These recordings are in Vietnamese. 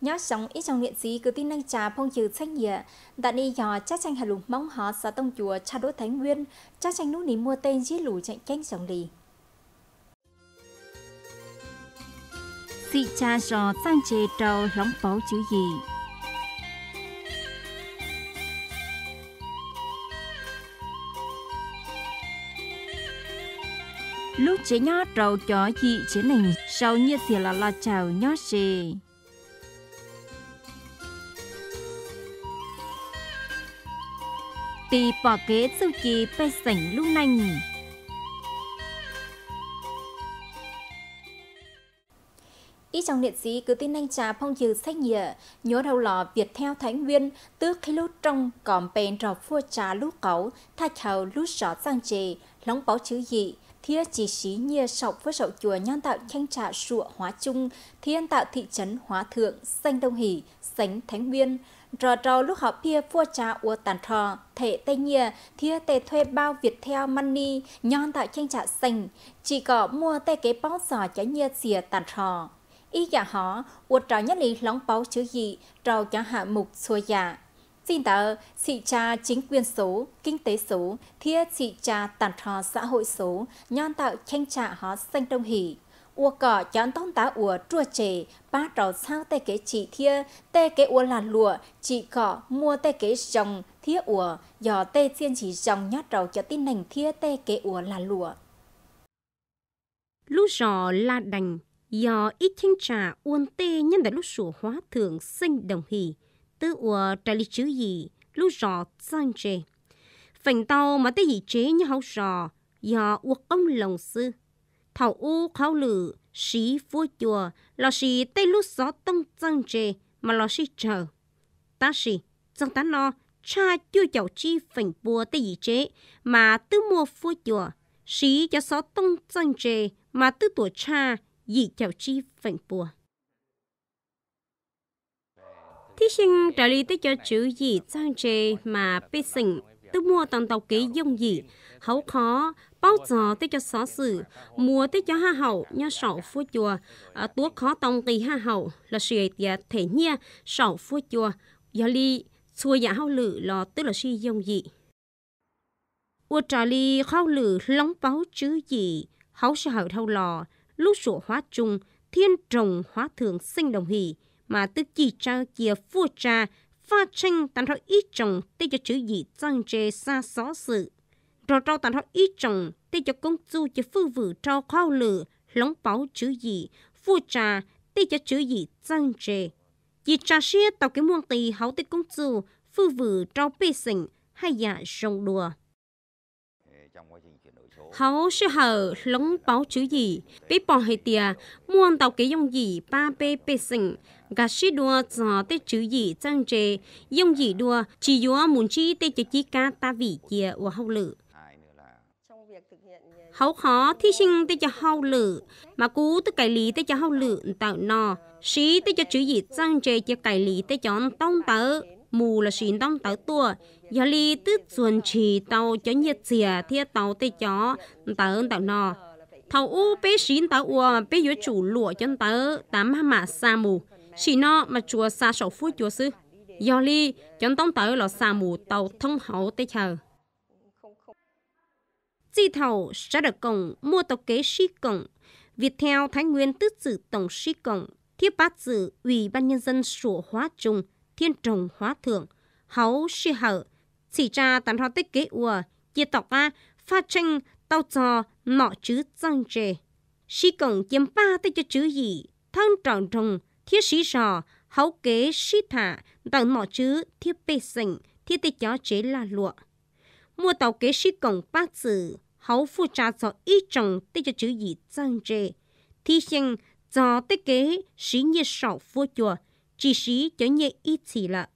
nhớ sống ít trong nghiện sĩ cứ tin anh trà phong trừ sách nhiệm đã đi dò chắc tranh hà lùng mong họ xã tông chùa cha đỗ thánh nguyên chắc tranh nút ní mua tên giết lù chạy canh sống lì Sĩ cha dò sang chê trâu lóng báu chữ gì lúc chế nhá trâu chó dị chế nình sau như thì là lo chào nhó xì ti bỏ kế sưu chi pe sảnh lưu nanh. Ít trong liệt sĩ cứ tin anh trà phong trừ sách nhựa, nhớ đầu lò Việt theo Thánh Nguyên, tước khi lúc trong còn bền rò phua trà lúc cẩu, tha chào lúc rõ sang trề, lóng báo chữ dị, thia chỉ xí nhia sọc với sậu chùa nhân tạo tranh trà sụa hóa trung, thiên tạo thị trấn hóa thượng, xanh đông hỷ, sánh Thánh Nguyên, rò rò lúc họ pia vua cha ua tàn trò thể tây nhìa thia tê thuê bao việt theo money nhon tạo tranh trả sành chỉ có mua tê kế bao giò chả nhìa xìa tàn trò ý giả họ ua trò nhất lý lóng báo chữ gì trò chẳng hạ mục xua dạ. xin tờ xị cha chính quyền số kinh tế số thia xị cha tàn trò xã hội số nhon tạo tranh trả họ xanh đông hỉ ua cỏ chọn tông tá ua chua chè ba trò sao tê kế chỉ thia tê kế ua là lụa chỉ cỏ mua tê kế rồng thia ua dò tê xiên chỉ rồng nhát trầu cho tin nành thia tê kế ua là lụa lũ rò la đành dò ít thanh trà uôn tê nhân đại lúc sủa hóa thường sinh đồng hỷ tư ua trả lý chữ gì lũ rò sang chè phành tàu mà tê gì chế như hậu rò dò uộc ông lồng sư thảo u khảo lử sĩ phu chùa lò sĩ tây lúc gió tông trăng trề mà lò sĩ chờ ta sĩ trong tá no cha chưa chậu chi phỉnh bùa tây dị chế mà tư mua phu chùa sĩ cho gió tông trăng trề mà tư tuổi cha dị chậu chi phỉnh bùa thí sinh trả lời tới cho chữ gì trang trề mà bê sinh tư mua toàn tàu ký dùng gì hấu khó bao giờ tới cho xó sử mùa tới cho ha hậu nhà sầu phu chùa à, tuốt khó tông kỳ ha hậu là sưởi tiệt thể nhia sầu phu chùa do ly xua giả hao lử lò tức là suy dông dị ua trà ly khao lử lóng báo chứ gì hấu sẽ hậu thâu lò lúc sổ hóa trùng thiên trồng hóa thượng sinh đồng hỷ mà tức chỉ trao kia phu cha pha tranh tán thọ ít trồng tới cho chữ gì trang trề xa xó sự rồi trao tàn họ ý chồng tê cho công du cho phương vử trao khao lử lóng báo chữ gì phu trà tê cho chữ gì tăng trề chỉ trà xia tàu cái muôn tì hảo tê công du phương vử trao bê sinh hay dạ rồng đùa hậu sư hờ lóng báo chữ gì bế bỏ hệ tìa muôn tàu cái dòng gì ba bê bê sinh gà sĩ đua cho tê chữ gì trang trề dòng gì đua chỉ dúa muốn chi tê cho chi ca ta vị kia và hậu lự hấu khó thí sinh tới cho hậu lử mà cú tới cái lý tới cho hậu lử nò sĩ tới cho chữ gì trang chế cho cái lý tới cho tông tớ mù là sĩ tông tớ tua giờ lý tức chuẩn chỉ tàu cho nhiệt dìa thia tàu tới cho tớ tạo nò thầu u bé sĩ tớ ua bé yếu chủ lụa cho tớ tám mà sa mù sĩ nó mà chùa sa sầu phú chùa sư giờ lý cho tông tớ là sa mù tàu thông hậu tới chờ Chi thầu sẽ được cổng mua tộc kế sĩ cổng. Việt theo Thái Nguyên tứ dự tổng sĩ cổng, thiết bát dự Ủy ban Nhân dân sổ hóa trùng, thiên trồng hóa thượng, hấu sĩ hở, chỉ tra tán hoa tích kế ua, chia tộc a, pha tranh, tàu trò, nọ chứ răng trề. Sĩ cổng chiếm ba tay cho chữ gì, thân trọng trùng, thiết sĩ rò, hấu kế sĩ thả, tầng nọ chứ, thiết bê sình, thiết tế chó chế là lụa mua tàu kế sĩ cổng bát sử 好复杂咗一种的就主义政治，提醒做的嘅是一少忽略，只是专业一次了。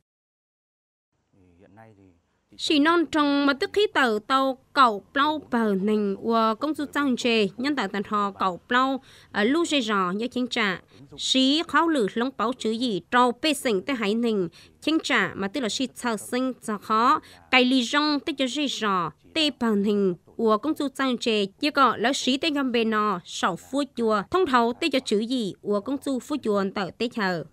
Chỉ non trong mà tức khi tàu cầu plau bờ nình và công du trang trề nhân tại tần họ cầu plau ở lưu dây rò như chính trả sĩ khảo lử lông báo chữ gì trâu bê sinh tới hải nình chính trả mà tức là sĩ thờ sinh cho khó cái lý rong tới cho dây rò tê bờ nình của công chúa Trang Trề, chỉ có lão sĩ tên nhóm bề nọ, sầu phu chùa, thông thấu tới cho chữ gì của công chúa phu chùa tại tế hờ.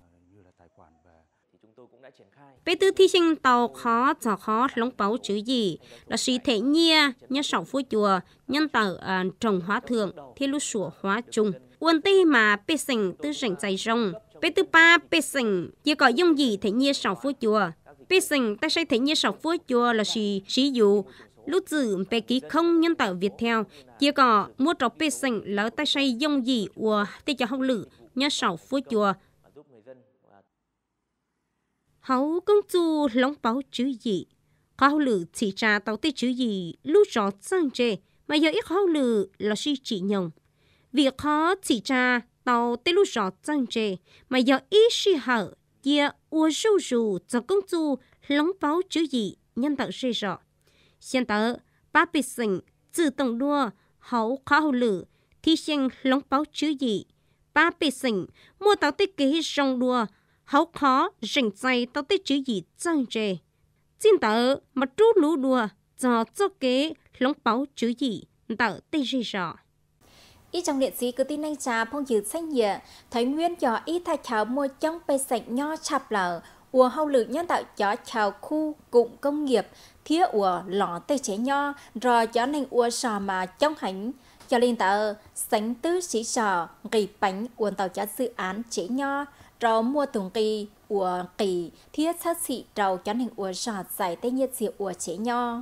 Bé tư thi sinh tàu khó trò khó lóng báu chữ gì là sĩ thể nhia nhân sầu phu chùa nhân tàu uh, trồng hóa thượng thiên lúc sủa hóa trung uốn tây mà bé sinh tư rảnh dày rong bé tư ba bé sinh chỉ có dùng gì thể nhia sầu phu chùa Bây giờ, ta sẽ thể như sọc phu chùa là sĩ sử dụng lúc giữ bé ký không nhân tạo Việt theo, chia có mua trọc bê sành lỡ tay say dông dị của tê cho học lử nhà sảo phố chùa. Hấu công chú lóng báo chữ gì? Có học lử chỉ trà tàu tê chữ gì lúc rõ sang chê, mà giờ ít học lử là suy chỉ nhồng. Việc khó chỉ trà tàu tê lúc rõ sang chê, mà giờ ít suy hở, dìa ua rù rù cho công chú lóng báo chữ gì nhân tạo rê rõ hiện tại ba bị sinh tự động đua hậu khó hậu lử thi sinh lóng báo chữ gì ba bị sinh mua tàu tiết kế rong đua hậu khó rình dây tàu tiết chữ gì trang trề xin tờ mà trú lú đua cho cho kế lóng báo chữ gì tờ tê rì rõ ít trong điện sĩ cứ tin anh trà phong dự sách nhựa thái nguyên cho ít thay khảo mua trong bê sạch nho chạp lở ủa hậu lực nhân tạo cho chào khu cụm công nghiệp thiết ủa lọ tê chế nho rồi cho nên ủa sò mà trong hành cho liên tạo sánh tứ sĩ sò gầy bánh uồn tàu cho dự án chế nho rồi mua tùng kỳ ủa kỳ thiết sát sĩ trầu cho nên ủa sò giải tê nhiệt dị ủa chế nho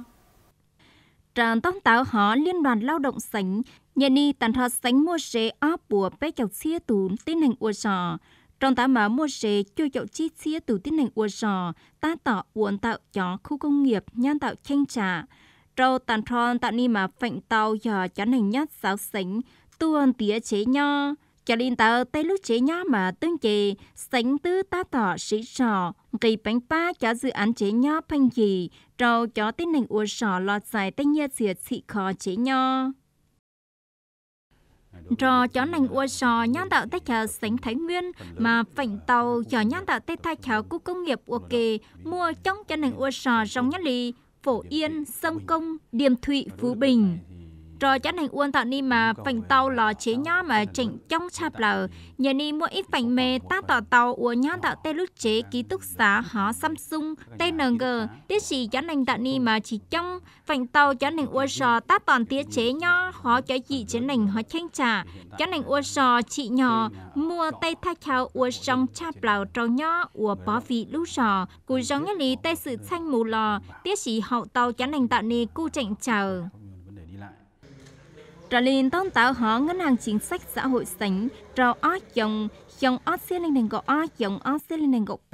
tràn tông táo họ liên đoàn lao động sánh nhận đi tàn thọ sánh mua chế áp bùa bê chọc xia tún tin hành ủa sò trong tá má mua rế cho dậu chi xía từ tiến hành ua sò, ta tỏ uốn tạo cho khu công nghiệp nhân tạo chanh trà. Trâu tàn tròn tạo ni mà phạnh tàu giờ chó nành nhát giáo sánh, tuôn tía chế nho. Cho nên tờ tay lúc chế nho mà tương chế sánh tứ ta tỏ sĩ sò, kỳ bánh pa cho dự án chế nho phanh gì, trâu chó tiến hành ua sò lọt dài tay nhẹ diệt sĩ khó chế nho. Rò chó nành ua sò nhãn tạo tách chờ sánh thái nguyên mà phảnh tàu chó nhãn tạo tách thai chào cú công nghiệp ua kề mua chống cho nành ua sò rong nhất lì phổ yên sông công điềm thụy phú bình rồi chắc này uôn tạo ni mà phành tàu lò chế nhó mà chỉnh trong chạp lờ nhờ ni mua ít phành mê ta tỏ tàu uôn nhó tạo tê lúc chế ký túc xá họ Samsung TNG tiết chỉ chắc này tạo ni mà chỉ trong phành tàu chắc này uôn sò ta toàn tiết chế nhó hó cho chị chế này họ chanh trả chắc này uôn sò chị nhỏ mua tay thác khao uôn trong chạp lờ trâu nhó uôn bó vị lúc sò cú giống nhất lý tê sự xanh mù lò tiết chỉ hậu tàu chắc này tạo ni cu chảnh chờ trả lên tôn tạo họ ngân hàng chính sách xã hội sánh trò ó dòng dòng ó xe lên đỉnh gọ ó dòng ó xe lên đỉnh gọ p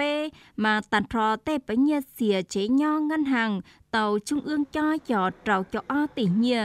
mà tàn trò tê bánh nhia xìa chế nho ngân hàng tàu trung ương cho trò trào cho ó tỉ nhia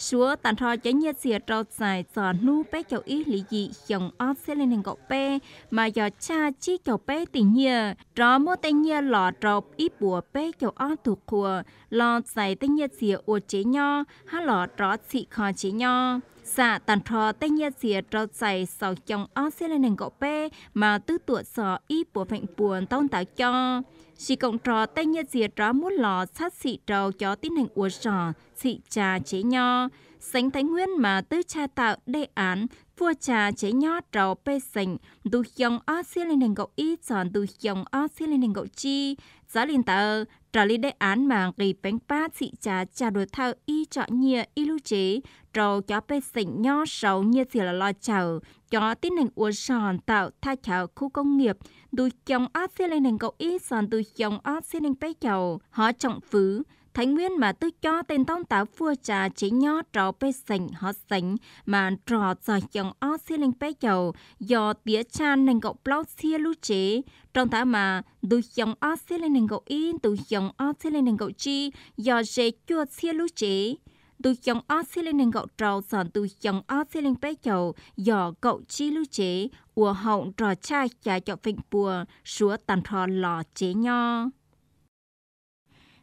Súa tàn thọ chế nhiệt xìa trâu dài giò nu bé kiểu ý lý dị dòng ót xe lên hình cậu bé mà dò cha chi kiểu bé tình nhờ. rõ mua tên nhờ lọ trọc ý bùa bé kiểu ót thuộc khùa, lọ dài tên nhiệt xìa ua chế nho, há lọ trọ xị khó chế nho xã tàn trò tây nhiệt xìa trâu dày sò chồng ó xe lên nền gỗ bê mà tư tuột sò y bùa phệnh bùa tông táo cho chỉ cộng trò tay nhật dìa tró mút lò sát xị trầu cho tiến hành uống trò, xị trà chế nho. Sánh thái nguyên mà tư cha tạo đề án, vua trà chế nho trầu pê sành, đủ dòng ó xí lên hình gậu y tròn đủ dòng ó xí lên hình gậu chi. Giá liền tạo, trò lý đề án mà ghi bánh pa xị trà trà đồ thao y trọ nhìa y lưu chế, trầu cho pê sành nho sầu như dìa là lo trầu cho tiến hành uống tròn tạo tha chảo khu công nghiệp, đôi chồng át xe lên hình cậu ý sàn đôi chồng át xe lên tay chầu họ trọng phứ thánh nguyên mà tư cho tên tông táo phua trà chế nho trò bê sành họ sành mà trò giỏi chồng o xia linh bê dầu do tía chan nành cậu blau xia lưu chế trong tá mà từ chồng o xia linh nành cậu in từ chồng o xia linh nành cậu chi do chế chua xia lưu chế tôi chồng ở xe lên gạo trâu sòn tôi chồng ở xe lên bé chầu dò cậu chi lưu chế ủa họng trò cha chả cho phình bùa súa tàn trò lò chế nho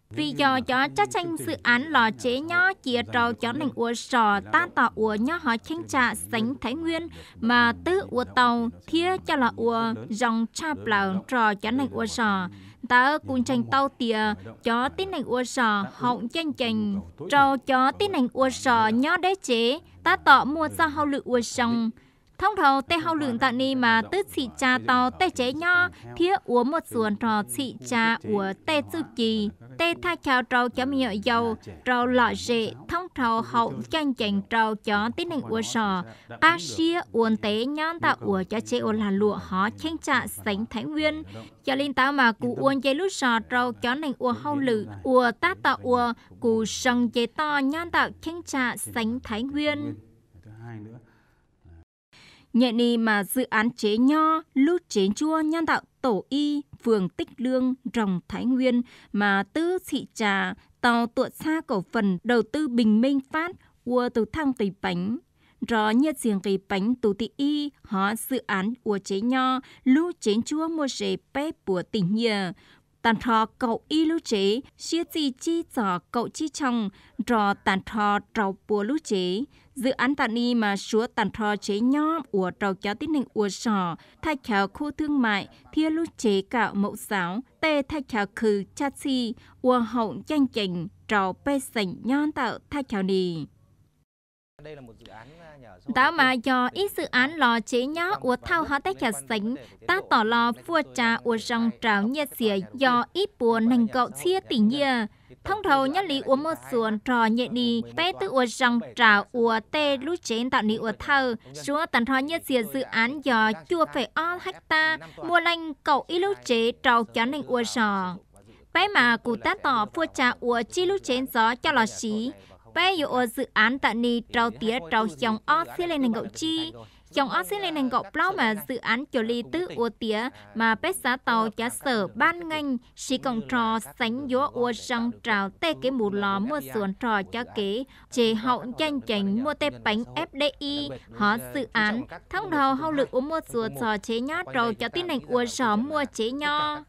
vì giờ cho chắc tranh dự án lò chế nhỏ chia trò cho nành ua sò ta tỏ ua nhỏ họ tranh trà sánh thái nguyên mà tứ ua tàu thia cho là ua dòng cha plào trò cho nành ua sò ta cũng chẳng tao tìa cho tin hành ua sò hỏng chanh chành cho cho tin hành ua sò nhó đế chế ta tỏ mua ra hao lực ua sông thông thầu tê hao lượng tạ ni mà tức xị cha to tê chế nho thiết uống một xuồng trò xị cha úa tê sư kỳ tê tha chào trâu cho miệng dầu trâu lọ rệ thông thầu hậu chanh chành trâu cho tí nền úa sò ca xia uốn tê nhon tạ úa cho chế ô là lụa họ chanh trạ sánh thái nguyên cho linh tao mà cụ uốn dây lút sò trâu cho nền úa hao lự úa ta tạ úa cụ sông chế to nhon tạ chanh trạ sánh thái nguyên nhẹ ni mà dự án chế nho, lưu chế chua nhân tạo tổ y, phường tích lương, rồng thái nguyên mà tư thị trà, tàu tuột xa cổ phần đầu tư bình minh phát, ua từ thăng tùy bánh. Rõ như diện kỳ bánh tù tị y, họ dự án ua chế nho, lưu chế chua mua chế bếp của tỉnh nhờ, tàn thọ cậu y lưu chế xia chi chi cho cậu chi trong trò tàn thọ trầu bùa lưu chế dự án tàn ni mà súa tàn thọ chế nhóm của trầu kéo tiến hành ua sò thay khéo khu thương mại thia lưu chế cạo mẫu giáo tê thay khéo khử cha si ua hậu chanh chỉnh trò bê sảnh nhon tạo thay khéo nì đã mà do ít dự à, án lò chế nhỏ của thao hóa tách hạt sánh, ta tỏ lò phua trà của rong trào nhiệt xỉa do ít bùa nành cậu chia tỉ nhia. Thông thầu nhất lý uống một xuồng trò nhẹ đi, bé tự uống rong trào uống tê lũ chế tạo ni uống thơ. Chúa tần thó nhất xìa dự án do chua phải o ta mua lành cậu ít lũ chế trò chó nành uống rò. Bé mà cụ tá tỏ phua trà uống chi lũ chế gió cho lò xí, bé yêu ở dự án tại ni trao tía trao chồng ở xe lên nền gậu chi chồng ở xe lên nền gậu plau mà dự án cho ly tứ ô tía mà bé xã tàu trả sở ban ngành sĩ cộng trò sánh gió ô răng trào tê cái mù lò mua xuồng trò cho kế chế hậu chanh chành mua tê bánh FDI họ dự án thăng đầu hậu lực ô mua xuồng trò chế nhá trò cho tin nành ô rò mua chế nho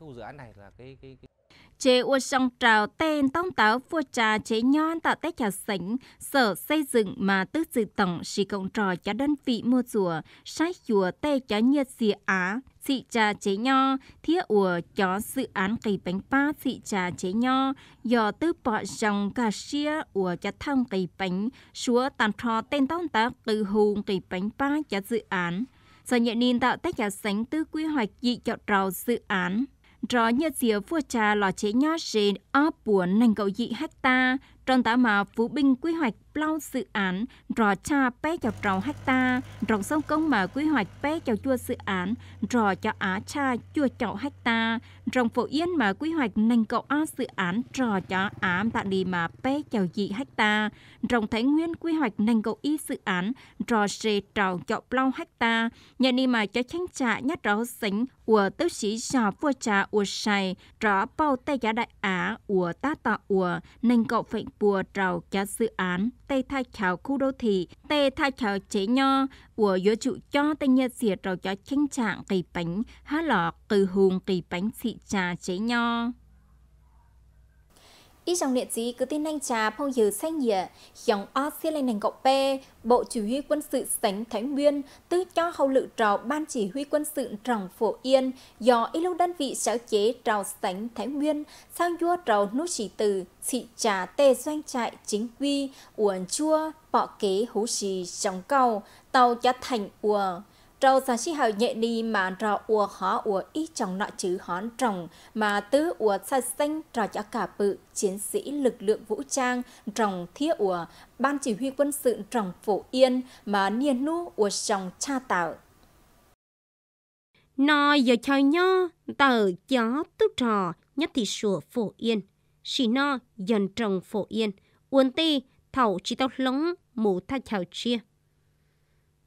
chế ô song trào tên tông táo vua trà chế nhon tạo tết chào sảnh sở xây dựng mà tư dự tổng sĩ cộng trò cho đơn vị mua chùa sách chùa tê cho nhiệt dì á thị trà chế nho thiết ủa cho dự án cây bánh pa thị trà chế nho do tư bỏ dòng cà xia ủa cho thăng cây bánh xúa tàn trò tên tông táo từ hùng cây bánh pa cho dự án sở nhận nên tạo tết chào sảnh tư quy hoạch dị cho trào dự án rõ như dìa vua trà lò chế nhó rên ó buồn nành cầu dị hecta trong tả mà Phú Binh quy hoạch plau dự án rò cha bé chào trầu hecta, rộng sông công mà quy hoạch bé chào chua dự án rò cho á cha chua chậu hecta, rộng phổ yên mà quy hoạch nành cậu a dự án rò cho ám tạ đi mà bé chào dị hecta, rộng thái nguyên quy hoạch nành cậu y dự án rò xê trầu chậu plau hecta, nhà đi mà cho tranh trả nhát rõ sánh của tiêu sĩ rò vua trà ua sài rõ bao tay giá đại á của ta tạ ua nành cậu phệnh bùa trào cho dự án tây thay chào khu đô thị tây thay chào chế nho của yếu trụ cho tây nhật xìa trào cho chính trạng kỳ bánh há lọ kỳ hùng kỳ bánh xị trà chế nho Ý trong địa chỉ cứ tin anh trà phong giờ xanh nhỉ, dòng o xe lên nành gọc bê, Bộ Chỉ huy quân sự sánh Thái Nguyên, tư cho hậu lự trò Ban Chỉ huy quân sự trọng phổ yên, do ý lâu đơn vị sở chế trò sánh Thái Nguyên, sang vua trò nút chỉ từ, thị trà tê doanh trại chính quy, uẩn chua, bỏ kế hú xì, sóng cầu, tàu cho thành ùa trâu sa chi hậu nhẹ đi mà trò ua khó ua ít trong nọ chứ hón trồng mà tứ ua sa xanh trò cho cả bự chiến sĩ lực lượng vũ trang trồng thiết ua ban chỉ huy quân sự trồng phổ yên mà niên nu ua trồng cha tạo nó giờ cho nho tờ gió tú trò nhất thì sủa phổ yên xì no dần trồng phổ yên uốn tê thầu chỉ tóc lóng mù tha chào chia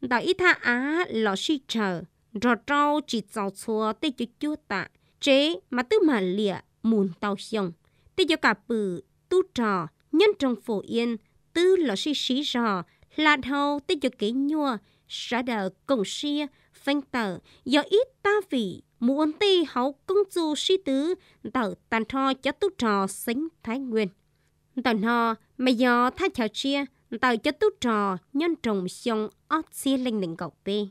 đã ít tha á lọ xì chờ rọ trâu chỉ giàu xua tê chú chú tạ chế mà tư mà lịa mùn tàu hiông tê cho cả bự tu trò nhân trong phổ yên tư lọ xì xí rò là đầu tê cho kế nhua xã đờ công xia phanh tờ do ít ta vị muốn tê hậu công du sĩ tứ tờ tàn thò cho tu trò sánh thái nguyên tờ nò mà do tha chào chia tàu chất tú trò nhân trồng xong ót xia linh đình cầu bê.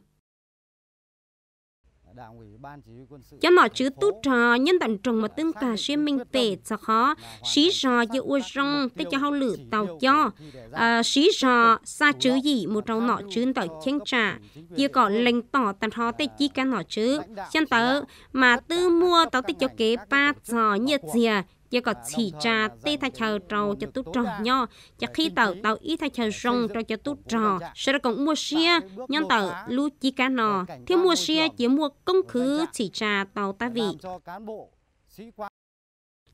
Cho nó chữ tú trò nhân bản trồng mà tương cả xe minh tệ cho khó ờ, xí rò dự ua rong tới cho hao lử tàu cho à, xí rò xa chữ gì một trong nọ chữ tỏi chanh trả kia có lệnh tỏ tàn hò tới chi cả nọ chữ chân tớ mà tư mua tao tới cho kế ba trò nhiệt dìa giờ có chỉ cha tê thay chờ trâu cho tút trò nho cho khi tàu tàu ý thay chờ rong trâu cho tút trò sẽ còn mua xe nhân tàu lu chi cá nò thiếu mua xe chỉ mua công khứ chỉ cha tàu ta vị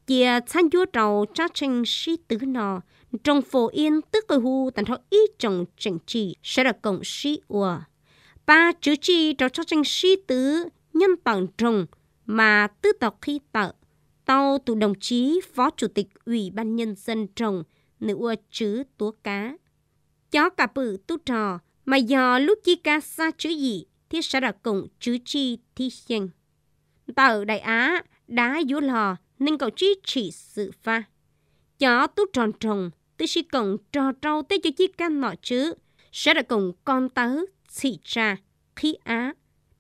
chia chăn chúa trầu cha trình sĩ tứ nò trong phổ yên tức cơ hù tần thọ ít trồng trình trị sẽ là cộng sĩ ùa ba chữ chi trầu cho trình sĩ tứ nhân bằng trồng mà tứ tộc khi tợ tàu tụ đồng chí Phó Chủ tịch Ủy ban Nhân dân trồng nữ chứ túa cá. Chó cà bự tu trò, mà giờ lúc chi ca xa chữ gì, thiết sẽ là cùng chữ chi thi xanh. Tờ Đại Á đá dúa lò nên cậu chí chỉ sự pha. Chó tu tròn trồng, tư si cổng trò trâu tới cho chi ca nọ chứ, sẽ là cùng con tớ xị trà khí á.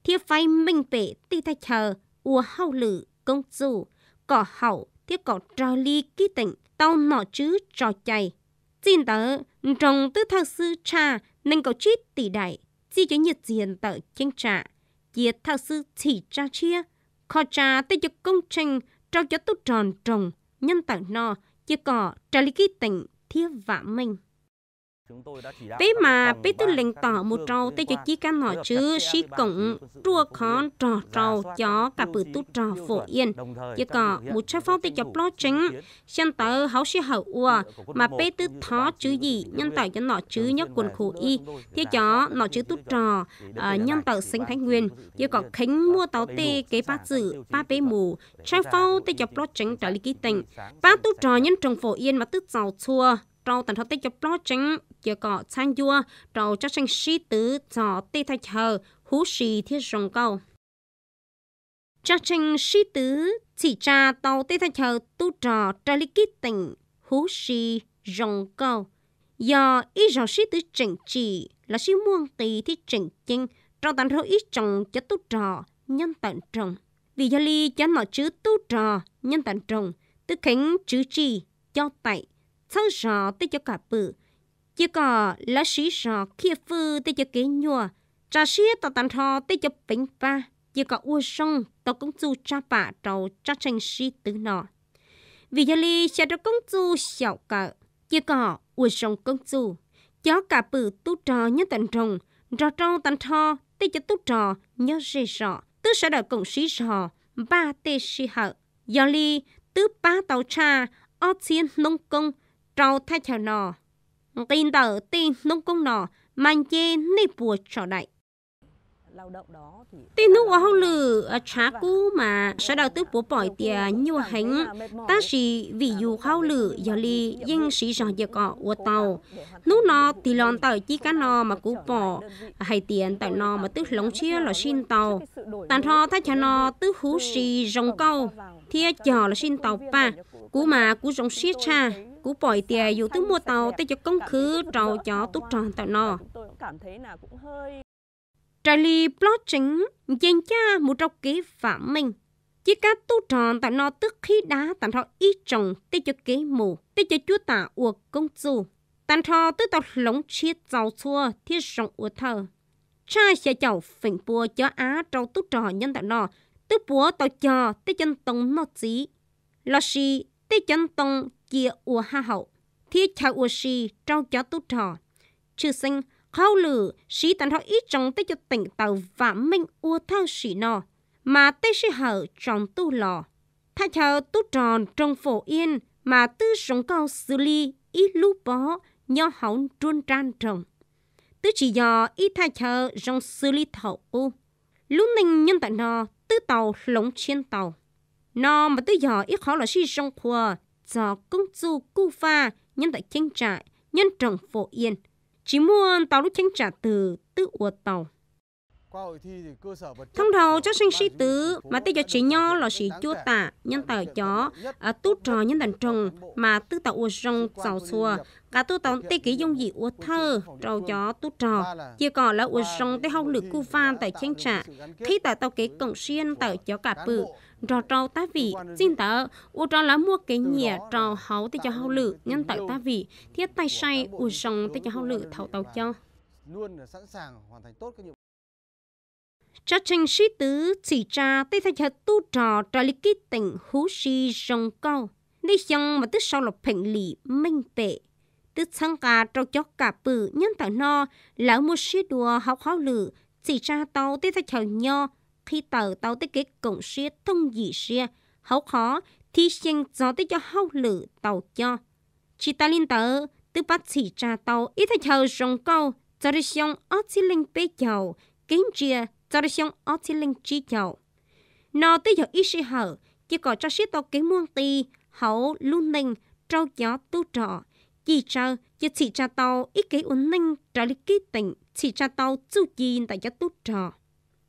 Thiết phai minh tệ ti thay chờ, ua hao lử công dù, có hậu thì có trò ly ký tỉnh tao nọ chứ trò chạy xin tớ trong tư thật sư cha nên có chít tỷ đại chỉ cho nhiệt diện tờ tranh trả chia thật sư chỉ cha chia kho cha tới cho công trình trao cho tốt tròn trồng nhân tặng no chỉ có trò ly ký tỉnh thiết vả mình Bé mà bé tư lệnh tỏ một trâu tê cho chi can nọ chứ sĩ cổng trua con trò trâu chó cả bự tu trò phổ yên chứ có một trái phong tê cho plo chính xem tớ hấu sĩ hậu ua mà bé tư thó chứ gì nhân tạo cho nọ chứ nhất quần khổ y thế chó nọ chứ tu trò à, nhân tạo sinh thái nguyên chứ có khánh mua tàu tê kế ba dự ba bé mù trái phong tê cho plo chính trả lý ký tình, ba tu trò nhân trồng phổ yên mà tư giàu chua trâu tận thật tích cho bó tránh giờ có sang dua trâu cho sang sĩ tử cho tê thay chờ hú sĩ thiết rồng cầu cho sang sĩ tử chỉ cha tàu tê thay chờ tu trò tra lý kít tỉnh hú sĩ rồng cầu do ý rõ sĩ tử chỉnh chỉ là sĩ muôn tỷ thiết chỉnh chính trâu tận thật ý trồng cho tu trò nhân tận trồng vì gia ly cho nó chữ tu trò nhân tận trồng tức khánh chữ chi cho tại sau gió tới cho cả bự chỉ có lá sĩ gió kia phư tới cho kế nhua trà xía tàu tàn thò tới cho bánh ba chỉ có u sông tàu công chu cha bà đầu cha tranh sĩ tử nọ vì giờ li sẽ cho công chu cả, chỉ có u sông công chu, chó cả bự tu trò nhớ tận rồng rò trâu tàn thò tới cho tu trò nhớ rì rọ tứ sẽ đợi công sĩ rò ba tê sĩ hợ giờ li tứ ba tàu cha o chiến nông công trâu thay chào nò tin tờ tin nông công nò mang chê nị bùa trò đại tin nông ở hậu lử trả cũ mà sẽ đầu tư bố bỏi tiền nhiều hánh ta sĩ vì dù hậu lử giờ li dân sĩ rõ giờ cọ của tàu nút nò thì lòn tờ chi cá nò mà cú bỏ hay tiền tại nò mà tức lòng chia là xin tàu tàn thọ thay cho nò tức hú sĩ rồng câu thia chờ là xin tàu pa cú mà cú rong xí cha cú bỏi tiền dù tức mua tàu tới cho công khứ trâu chó tốt tròn tàu nò trai li plot chính dành cha một trọc kế phạm mình chỉ cá tu tròn tại nò tức khi đá tàn thọ y trồng tê cho kế mù tê cho chúa tả uộc công chủ tàn thọ tức tàu lóng chiết giàu chua thiết rộng ua thờ cha sẽ chậu phỉnh bùa cho á trâu tu tròn nhân tại nò tức bùa tàu trò tê chân tông nó chí lo xì tế chân tông kia u ha hậu thi cha u si trao cho tu trò chư sinh khâu lử sĩ tận họ ít trong tế cho tỉnh tàu và minh u thao sĩ nò mà tế sĩ hở trong tu lò tha chờ tu tròn trong phổ yên mà tư sống cao xử lý ít lũ bó nho hậu trôn tràn trồng tư chỉ do ít tha chờ trong xử lý thảo u lũ ninh nhân tại nò tư tàu lống trên tàu nó mà tới giờ ít khó là suy trong khua giờ công du cu pha nhân tại tranh trại nhân trồng phổ yên chỉ muốn tàu lúc tranh trại từ tự ua tàu thông đầu cho sinh sĩ tứ mà tới giờ chỉ nho là sĩ chua tạ nhân tàu chó à, tu trò nhân đàn trồng mà tư tàu ua rong giàu xua cả tu tàu tê kỹ dung dị ua thơ trầu chó tu trò chỉ còn là ua rong tê hông lực cu pha tại tranh trả khi tại tàu kế cổng xuyên tàu chó cả bự rò trâu tá vị xin tớ u trò lá mua cái nhẹ trò hấu tới cho hậu lự, nhân tại tá vị thiết tay say u sòng tới cho hậu lự thầu tàu cho luôn là sẵn sàng hoàn thành tốt cái nhiệm vụ cho trình sĩ tứ chỉ tra tới thay cho tu trò trò lý kí tỉnh hú si rong câu đi dân mà tức sau lọc phỉnh lý minh bệ tức sang cả trâu chó cả bự nhân tại no lão mua sĩ đùa học háo lự chỉ tra tàu tới thay cho nho khi tàu tàu tới cái cổng xe thông dị xe hậu khó thì xin cho tới cho hậu lử tàu cho chỉ ta lên tàu từ bắt chỉ trà tàu ít thay chờ rồng câu cho đi xong ở chỉ linh bế chầu kính chia cho đi xong ở chỉ linh chi chầu nó tới giờ ít xí hở chỉ có cho xí tàu cái muôn tì hậu luôn ninh trâu gió tu trọ chỉ trâu chỉ chỉ trà tàu ít cái uốn ninh trở lại cái tình, chỉ trà tàu chú gì tại cho tu trọ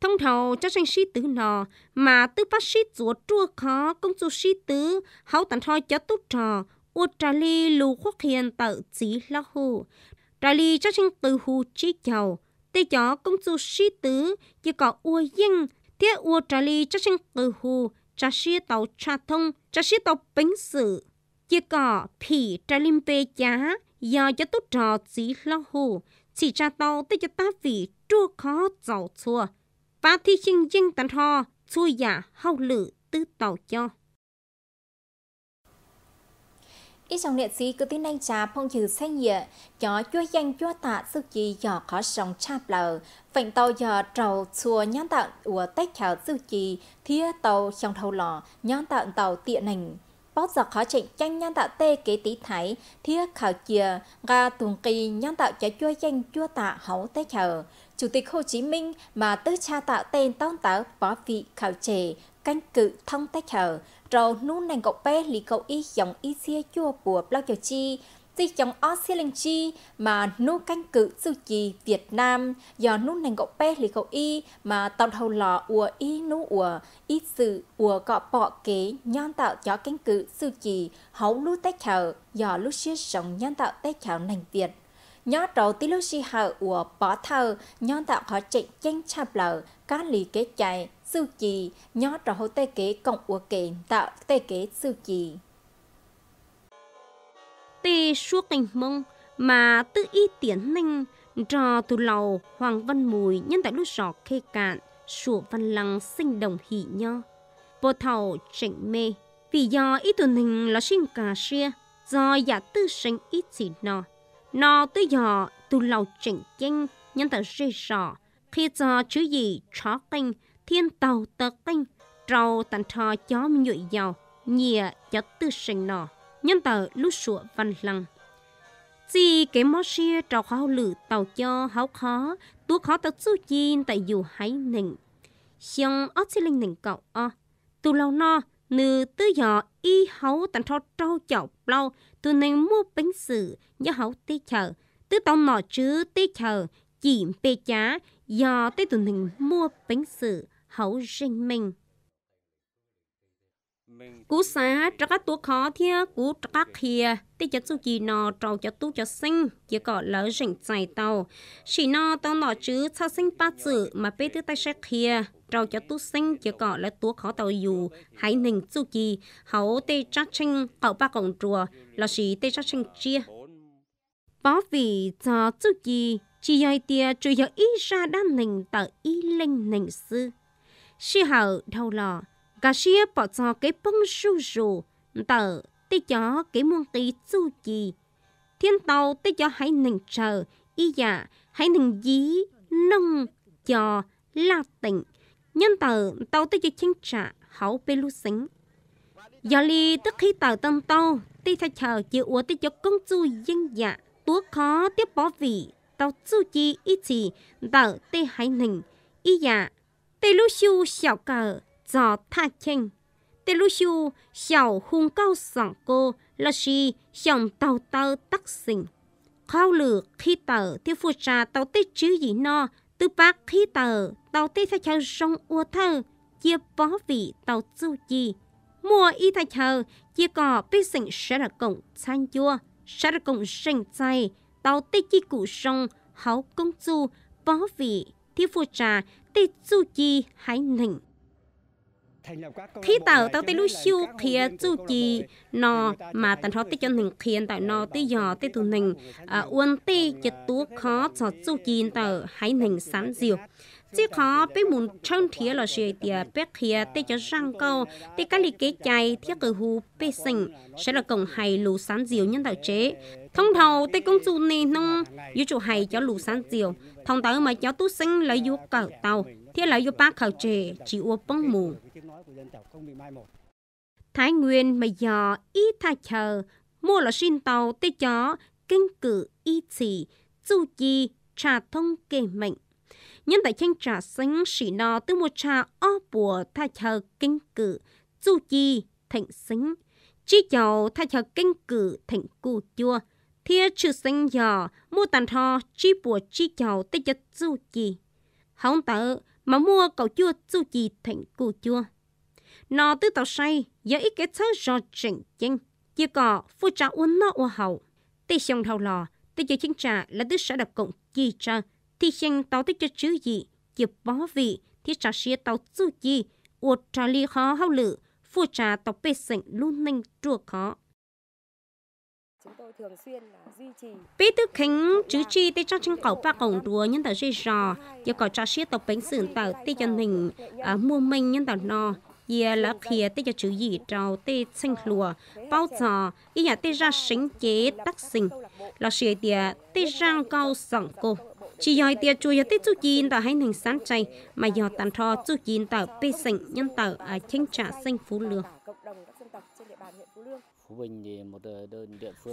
thông thầu cho sinh sĩ tử nò mà tứ phát sĩ chúa chua khó công chúa sĩ tử hậu tận thoi cho tốt trò u trà ly lù quốc hiền tự chỉ là hù trà ly cho sinh từ hù chi chầu tê chó công chúa sĩ tử chỉ có u yên thế u trà ly cho sinh từ hù cha sĩ tàu cha thông cha sĩ tàu bánh sự chỉ có phỉ trà lim bê giá do cho tốt trò chỉ là hù chỉ cha tàu tê cho ta vì chua khó giàu chua phá thi sinh dân tàn ho chui giả hậu lử tư tàu cho ít trong liệt sĩ cứ tin anh trà phong trừ xe nhẹ chó chua danh chua tạ sức gì giờ khó sông chạp lờ phành tàu giờ trầu chùa nhãn tận của tách khảo sức gì thia tàu trong thầu lò nhãn tận tàu tiện nành bót giờ khó chạy chanh nhãn tạo tê kế tí thái thia khảo chìa ga tuồng kỳ nhãn tạo chó chua danh chua tạ hấu tách khảo Chủ tịch Hồ Chí Minh mà tứ cha tạo tên tông táo bỏ vị khảo trẻ, canh cự thông tách hở, rồi nu nành cậu bé lý cậu y dòng y xia chua bùa bao kiểu chi, di dòng o xia linh chi mà nu canh cự sư chi Việt Nam, do nu nành cậu bé lý cậu y mà tạo hầu lọ ùa y nu ùa, y sự ùa cọ bọ kế nhon tạo cho canh cự sư chi hấu lu tách hở, do lúc xia sống nhon tạo tách hở nành Việt nhớ đầu tí lúc xì hờ của bỏ thờ nhớ tạo họ chạy chanh chạp lờ cá lì kế chạy sư chì nhớ đầu hô tê kế cộng của kế tạo tê kế sư chì tê suốt tình mông mà tự y tiến ninh trò từ lầu hoàng văn mùi nhân tại lúc sọ khê cạn sủa văn lăng sinh đồng hỷ nho bồ thầu chỉnh mê vì do ít tuần hình là sinh cà xia do giả tư sinh ít gì nọ nó tới giờ tu lâu chỉnh chinh nhân tờ rì sò khi cho chữ gì chó kinh thiên tàu tờ kinh trâu tàn thò chó nhụy giàu nhìa cho tư sinh nọ nhân tờ lú sủa văn lăng chỉ cái mó xia trâu khó lử tàu cho háo khó tu khó tàu chú chín tại dù hãy nịnh xong ớt xin linh nịnh cậu o tu lâu no nữ tư nhỏ y hấu tận thọ trâu chậu lâu tụi này mua bánh sử nhớ hấu tê chờ tư tông nọ chứ tê chờ chỉ bê chá do tê tụi này mua bánh sử hấu rinh mình cú xá cho các tu khó thia cú cho các kia thì chất dù gì nó trâu cho tu cho sinh chỉ có lỡ rỉnh chạy tàu chỉ nó tao nó chứ cho sinh ba chữ mà bê tư tay xe kia trâu cho tu sinh chỉ có là tu khó tàu dù hãy nình dù gì hậu tê chắc chinh cậu ba cổng chùa là chỉ tê chắc chinh chia bó vì cho dù gì chỉ dạy tia chủ yếu ý ra đam nình tờ ý linh nình sư sư hậu đầu lò cả xia bỏ cho cái bông su su tờ tê cho cái muôn tí chu chi thiên tàu tê cho hãy nình chờ y dạ hãy nình dí nâng, cho la tỉnh nhân tờ tàu tê cho chính trả hậu bê lu xính do li tức khi tờ tâm tàu tê thay chờ chịu ủa tê cho công chu dân dạ tuốt khó tiếp bỏ vị tàu chu chi ít chỉ tờ tê hãy nình y dạ tê lưu siêu xảo cờ cho tha chênh. Tế lưu siêu xào hung cao sẵn cô là si xòng tàu tàu tắc xình. Khao lử khi tờ tiêu phụ trà tàu tế chứ gì no, tư bác khi tờ tàu tế thay chào sông ua thơ, chia bó vị tàu du gì. Mùa y thay chào, chia cỏ bế xình sẽ là cổng chan chua, sẽ là cổng sinh chay, tàu tế chi cụ sông, háo công du, bó vị tiêu phụ trà tế du hãy nỉnh thì tàu tàu tới lúc siêu kia chú chi nó mà tận họ tới cho kia khiên tại nó tới giờ tới tụ mình uốn tê cho tú khó cho chú chi tàu hãy mình sáng diều chỉ khó bé muốn trông thía là gì thì bé kia tê cho răng câu tê cái lý kế chạy thiết cử hú bé sinh sẽ là cổng hay lù sáng diều nhân tạo chế thông thầu tê công chú này nông yếu chỗ hay cho lù sáng diều thông tớ mà cho tú sinh là yếu cỡ tàu thiết là yêu bác khảo trẻ chỉ ô bóng mù. Thái Nguyên mà giờ y tha chờ, mua là xin tàu tê chó, kinh cử y chỉ, dù chi trà thông kề mệnh. Nhân tại tranh trà sinh sĩ nó tư mua trà o bùa tha chờ kinh cử, dù chi thịnh sinh. Chỉ chầu tha chờ kinh cử thịnh cù chua, thia chữ sinh giờ mua tàn thò chi bùa chi chầu tê chật dù chi Hóng tử mà mua cầu chua chu chi thành cụ chua. Nó tư tàu say, giờ ít cái thơ rõ trình chinh, chỉ có phụ trả uốn nó ua hậu. Tê xong đầu lò, tê cho chính trả là tư sở đập cộng chi trơ, thì xem tàu tích cho chứ gì, chỉ bó vị, thì trả xia tàu chu chi, ua trả ly khó hậu lự, phụ trả tàu bê sinh luôn ninh chua khó. Bí tư khánh chứ chi tê cho chân cầu ba cổng đùa nhân tạo dây rò, giờ có cho xe tộc bánh sườn tạo tê cho mình, à, mua mình nhân tạo no, giờ là khía tê cho chữ gì trào tê xanh lùa, bao giờ, ý nhà tê ra sánh chế tắc sinh, là xe tê tê răng cao sẵn cô. Chỉ dòi tê chùa giờ tê chú chín tạo hay nành sáng chay, mà giờ tàn thò chú chín tạo bê sảnh nhân tạo à chênh trả sinh Phú Lương.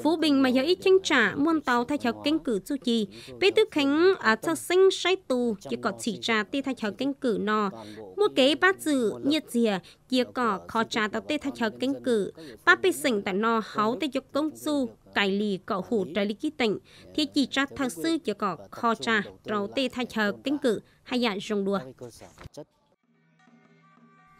Phú Bình ờ, mà giờ ít tranh trả muôn tàu thay cho kênh cử chu trì. Bế tức khánh ở cho à, sinh sai tù chỉ có chỉ trả ờ, tê thay cho kênh cử nò, Mua kế bát dự nhiệt dìa chỉ có khó trả tàu tê thay cho kênh cử. ba bê sinh tại nò háu tê cho công su ờ, cải lì cọ hủ trái lý ký tỉnh. Thì chỉ trả thật sư chỉ có khó trả tàu tê thay cho kênh cử hay dạ rồng đùa.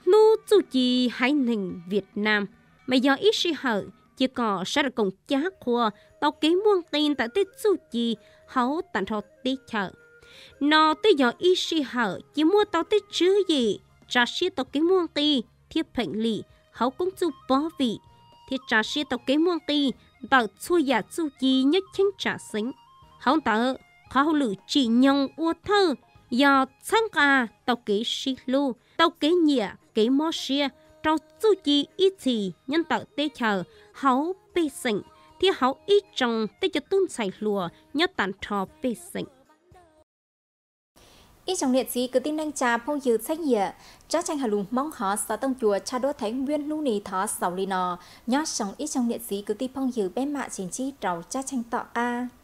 Nú chu trì hãy nình Việt Nam mà do ít sĩ hở chỉ có sẽ là cùng chá của tao kế muôn tin tại tết su chi hậu tận thọ tết chợ nó tới do ít sĩ hở chỉ mua tao tết chứ gì trả sĩ tao kế muôn ti thiết phệnh lì hậu cũng su bó vị thiết trả sĩ tao kế muôn ti tao xua giả su chi nhất chính trả xính hậu tớ, khó lự chỉ nhông ua thơ do sáng ca tao kế sĩ lu tao kế nhịa kế mò xia nhân tạo tế chờ hấu bê sinh thì hấu ít trong tế cho tôn sải lùa nhớ tàn trò bê sinh ít trong liệt sĩ cứ tin đang trà phong dự sách nhẹ cha tranh hà lùng mong họ sáu tông chùa cha đô thánh nguyên lưu nì thọ sầu lì nò nhớ trong ít trong liệt sĩ cứ tin phong dự bé mạ chính chi trầu cha tranh tọ a